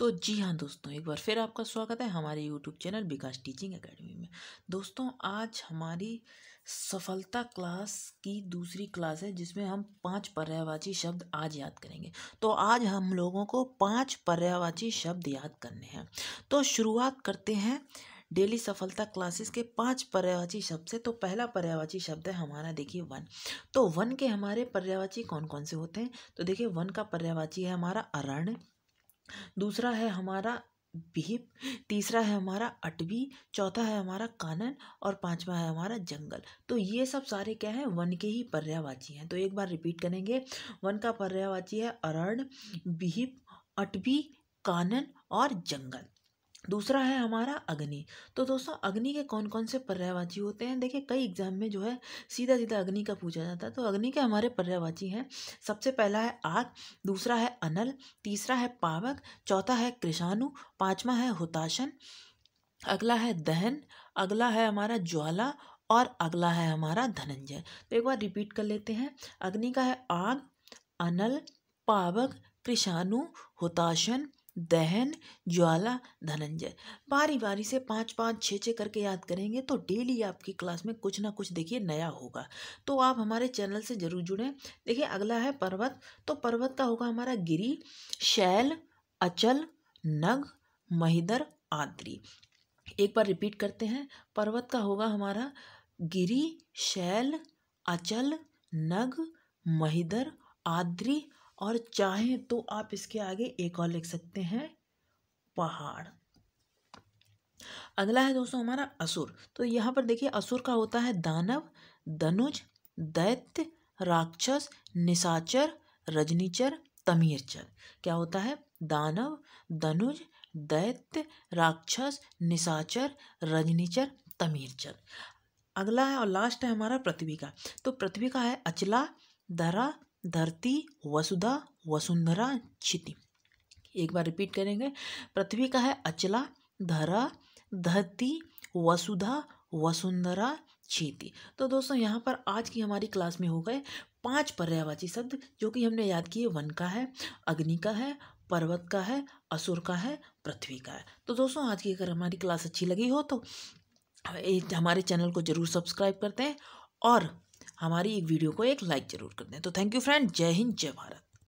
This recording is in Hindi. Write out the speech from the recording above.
तो जी हाँ दोस्तों एक बार फिर आपका स्वागत है हमारे YouTube channel Vikas teaching academy में दोस्तों आज हमारी सफलता क्लास की दूसरी क्लास है जिसमें हम पांच पर्यायवाची शब्द आज याद करेंगे तो आज हम लोगों को पांच पर्यायवाची शब्द याद करने हैं तो शुरुआत करते हैं डेली सफलता क्लासेस के पांच पर्यायवाची शब्द से तो पहला पर्यायवाची शब्द है हमारा देखिए वन तो वन के हमारे पर्यायवाची कौन कौन से होते हैं तो देखिए वन का पर्यायवाची है हमारा अरण्य दूसरा है हमारा बिहिप तीसरा है हमारा अटवी चौथा है हमारा कानन और पांचवा है हमारा जंगल तो ये सब सारे क्या है वन के ही पर्यावाची हैं तो एक बार रिपीट करेंगे वन का पर्यावाची है अरण बिहिप अटवी कानन और जंगल दूसरा है हमारा अग्नि तो दोस्तों अग्नि के कौन कौन से पर्यायवाची होते हैं देखिए कई एग्जाम में जो है सीधा सीधा अग्नि का पूछा जाता है तो अग्नि के हमारे पर्यायवाची हैं सबसे पहला है आग दूसरा है अनल तीसरा है पावक चौथा है कृषाणु पांचवा है हुताशन अगला है दहन अगला है हमारा ज्वाला और अगला है हमारा धनंजय तो एक बार रिपीट कर लेते हैं अग्नि का है आग अनल पावक कृषाणु हुताशन दहन ज्वाला धनंजय बारी बारी से पाँच पाँच छः छः करके याद करेंगे तो डेली आपकी क्लास में कुछ ना कुछ देखिए नया होगा तो आप हमारे चैनल से ज़रूर जुड़ें देखिए अगला है पर्वत तो पर्वत का होगा हमारा गिरी शैल अचल नग महिदर आद्री एक बार रिपीट करते हैं पर्वत का होगा हमारा गिरी शैल अचल नग महिदर आद्री और चाहें तो आप इसके आगे एक और लिख सकते हैं पहाड़ अगला है दोस्तों हमारा असुर तो यहाँ पर देखिए असुर का होता है दानव दनुज दैत्य राक्षस निशाचर रजनीचर तमीरचर क्या होता है दानव दनुज दैत्य राक्षस निशाचर रजनीचर तमीरचर अगला है और लास्ट है हमारा पृथ्वी का तो पृथ्वी का है अचला दरा धरती वसुधा वसुंधरा क्षिति एक बार रिपीट करेंगे पृथ्वी का है अचला धरा धरती वसुधा वसुंधरा क्षिति तो दोस्तों यहाँ पर आज की हमारी क्लास में हो गए पांच पर्यावाची शब्द जो कि हमने याद किए वन का है अग्नि का है पर्वत का है असुर का है पृथ्वी का है तो दोस्तों आज की अगर हमारी क्लास अच्छी लगी हो तो हमारे चैनल को ज़रूर सब्सक्राइब करते हैं और हमारी एक वीडियो को एक लाइक जरूर कर दें तो थैंक यू फ्रेंड जय हिंद जय भारत